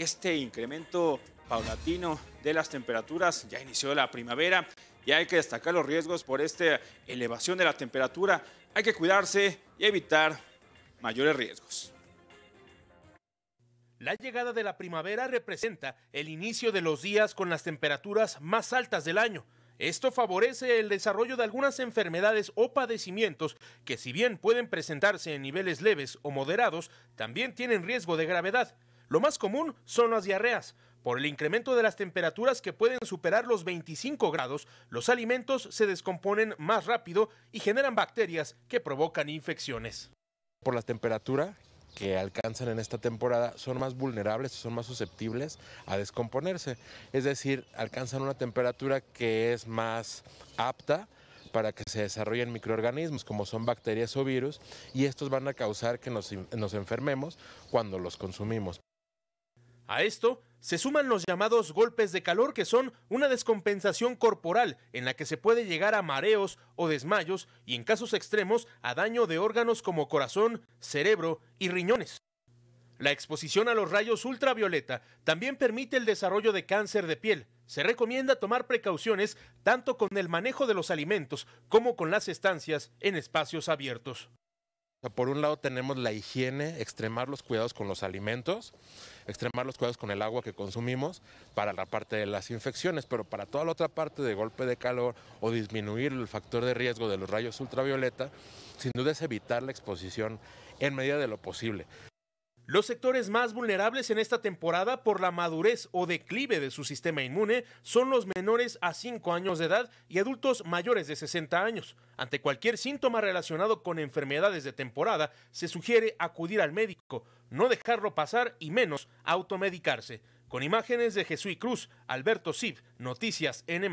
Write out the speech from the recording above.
este incremento paulatino de las temperaturas. Ya inició la primavera y hay que destacar los riesgos por esta elevación de la temperatura. Hay que cuidarse y evitar mayores riesgos. La llegada de la primavera representa el inicio de los días con las temperaturas más altas del año. Esto favorece el desarrollo de algunas enfermedades o padecimientos que si bien pueden presentarse en niveles leves o moderados, también tienen riesgo de gravedad. Lo más común son las diarreas. Por el incremento de las temperaturas que pueden superar los 25 grados, los alimentos se descomponen más rápido y generan bacterias que provocan infecciones. Por la temperatura que alcanzan en esta temporada son más vulnerables, son más susceptibles a descomponerse. Es decir, alcanzan una temperatura que es más apta para que se desarrollen microorganismos como son bacterias o virus y estos van a causar que nos, nos enfermemos cuando los consumimos. A esto se suman los llamados golpes de calor que son una descompensación corporal en la que se puede llegar a mareos o desmayos y en casos extremos a daño de órganos como corazón, cerebro y riñones. La exposición a los rayos ultravioleta también permite el desarrollo de cáncer de piel. Se recomienda tomar precauciones tanto con el manejo de los alimentos como con las estancias en espacios abiertos por un lado tenemos la higiene, extremar los cuidados con los alimentos, extremar los cuidados con el agua que consumimos para la parte de las infecciones, pero para toda la otra parte de golpe de calor o disminuir el factor de riesgo de los rayos ultravioleta, sin duda es evitar la exposición en medida de lo posible. Los sectores más vulnerables en esta temporada por la madurez o declive de su sistema inmune son los menores a 5 años de edad y adultos mayores de 60 años. Ante cualquier síntoma relacionado con enfermedades de temporada, se sugiere acudir al médico, no dejarlo pasar y menos automedicarse. Con imágenes de Jesús Cruz, Alberto Sib, Noticias N.